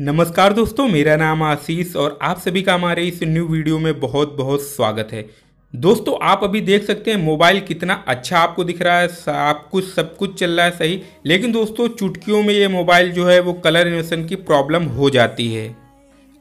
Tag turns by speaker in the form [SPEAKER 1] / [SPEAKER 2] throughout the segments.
[SPEAKER 1] नमस्कार दोस्तों मेरा नाम आशीष और आप सभी का हमारे इस न्यू वीडियो में बहुत बहुत स्वागत है दोस्तों आप अभी देख सकते हैं मोबाइल कितना अच्छा आपको दिख रहा है आप कुछ सब कुछ चल रहा है सही लेकिन दोस्तों चुटकियों में ये मोबाइल जो है वो कलर इनोसन की प्रॉब्लम हो जाती है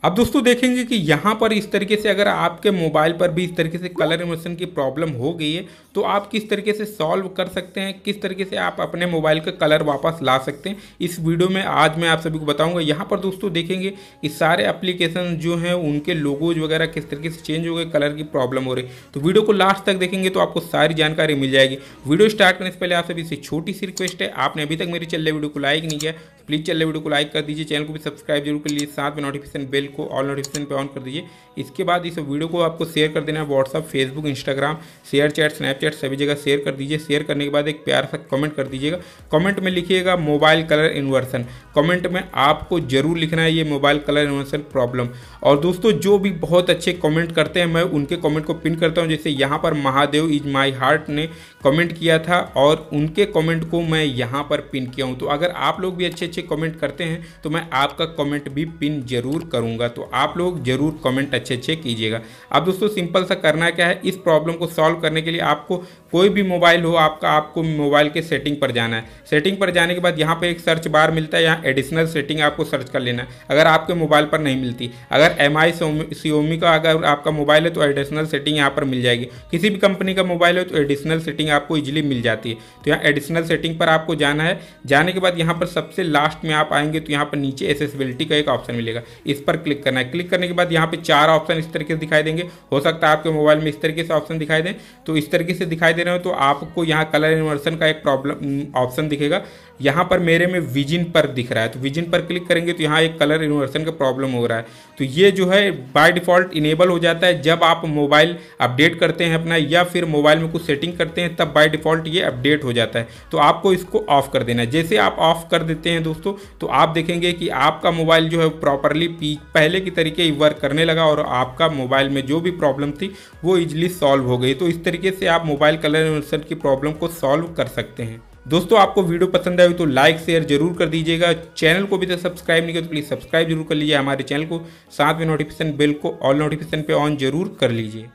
[SPEAKER 1] अब दोस्तों देखेंगे कि यहाँ पर इस तरीके से अगर आपके मोबाइल पर भी इस तरीके से कलर इमोशन की प्रॉब्लम हो गई है तो आप किस तरीके से सॉल्व कर सकते हैं किस तरीके से आप अपने मोबाइल का कलर वापस ला सकते हैं इस वीडियो में आज मैं आप सभी को बताऊंगा यहाँ पर दोस्तों देखेंगे कि सारे एप्लीकेशन जो हैं उनके लोगोज वगैरह किस तरीके से चेंज हो गए कलर की प्रॉब्लम हो रही तो वीडियो को लास्ट तक देखेंगे तो आपको सारी जानकारी मिल जाएगी वीडियो स्टार्ट करने से पहले आप सभी से छोटी सी रिक्वेस्ट है आपने अभी तक मेरे चल वीडियो को लाइक नहीं किया प्लीज़ चल रहे वीडियो को लाइक कर दीजिए चैनल को भी सब्सक्राइब जरूर कर लीजिए साथ में नोटिफिकेशन बेल बेल को ऑल नोटिफिकेशन पे ऑन कर दीजिए इसके बाद इस वीडियो को आपको शेयर कर देना है WhatsApp Facebook Instagram share chat Snapchat सभी जगह शेयर कर दीजिए शेयर करने के बाद एक प्यार सा कमेंट कर दीजिएगा कमेंट में लिखिएगा मोबाइल कलर इन्वर्सन कमेंट में आपको जरूर लिखना है ये मोबाइल कलर इन्वर्सन प्रॉब्लम और दोस्तों जो भी बहुत अच्छे कमेंट करते हैं मैं उनके कमेंट को पिन करता हूँ जैसे यहाँ पर महादेव इज माई हार्ट ने कमेंट किया था और उनके कमेंट को मैं यहाँ पर पिन किया हूँ तो अगर आप लोग भी अच्छे अच्छे कमेंट करते हैं तो मैं आपका कमेंट भी पिन जरूर करूँगा दूंगा तो आप लोग ज़रूर कमेंट अच्छे अच्छे कीजिएगा अब दोस्तों सिंपल सा करना क्या है इस प्रॉब्लम को सॉल्व करने के लिए आपको कोई भी मोबाइल हो आपका आपको मोबाइल के सेटिंग पर जाना है सेटिंग पर जाने के बाद यहाँ पे एक सर्च बार मिलता है यहाँ एडिशनल सेटिंग आपको सर्च कर लेना है अगर आपके मोबाइल पर नहीं मिलती अगर एम आई सी का अगर आपका मोबाइल है तो एडिशनल सेटिंग यहाँ पर मिल जाएगी किसी भी कंपनी का मोबाइल है तो एडिशनल सेटिंग आपको ईजिली मिल जाती है तो यहाँ एडिशनल सेटिंग पर आपको जाना है जाने के बाद यहाँ पर सबसे लास्ट में आप आएंगे तो यहाँ पर नीचे एसेसिबिलिटी का एक ऑप्शन मिलेगा इस पर क्लिक करना है क्लिक करने के बाद यहाँ पर चार ऑप्शन इस तरीके से दिखाई देंगे हो सकता है आपके मोबाइल में इस तरीके से ऑप्शन दिखाई दें तो इस तरीके से दिखाई दे रहे हो तो आपको यहाँ कलर इन्वर्सन का एक प्रॉब्लम ऑप्शन हम्म, दिखेगा यहाँ पर मेरे में विजिन पर दिख रहा है तो विजिन पर क्लिक करेंगे तो यहाँ एक कलर इन्वर्सन का प्रॉब्लम हो रहा है तो ये जो है बाय डिफ़ॉल्ट इनेबल हो जाता है जब आप मोबाइल अपडेट करते हैं अपना या फिर मोबाइल में कुछ सेटिंग करते हैं तब बाय डिफ़ॉल्ट ये अपडेट हो जाता है तो आपको इसको ऑफ़ कर देना है जैसे आप ऑफ़ कर देते हैं दोस्तों तो आप देखेंगे कि आपका मोबाइल जो है प्रॉपरली पहले के तरीके वर्क करने लगा और आपका मोबाइल में जो भी प्रॉब्लम थी वो इजिली सॉल्व हो गई तो इस तरीके से आप मोबाइल कलर इन्वर्सन की प्रॉब्लम को सॉल्व कर सकते हैं दोस्तों आपको वीडियो पसंद आए तो लाइक शेयर जरूर कर दीजिएगा चैनल को भी तो सब्सक्राइब नहीं किया तो प्लीज़ सब्सक्राइब जरूर कर लीजिए हमारे चैनल को साथ में नोटिफिकेशन बिल को ऑल नोटिफिकेशन पे ऑन जरूर कर लीजिए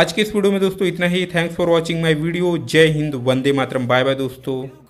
[SPEAKER 1] आज के इस वीडियो में दोस्तों इतना ही thanks for watching my video जय हिंद वंदे मातरम बाय बाय दोस्तों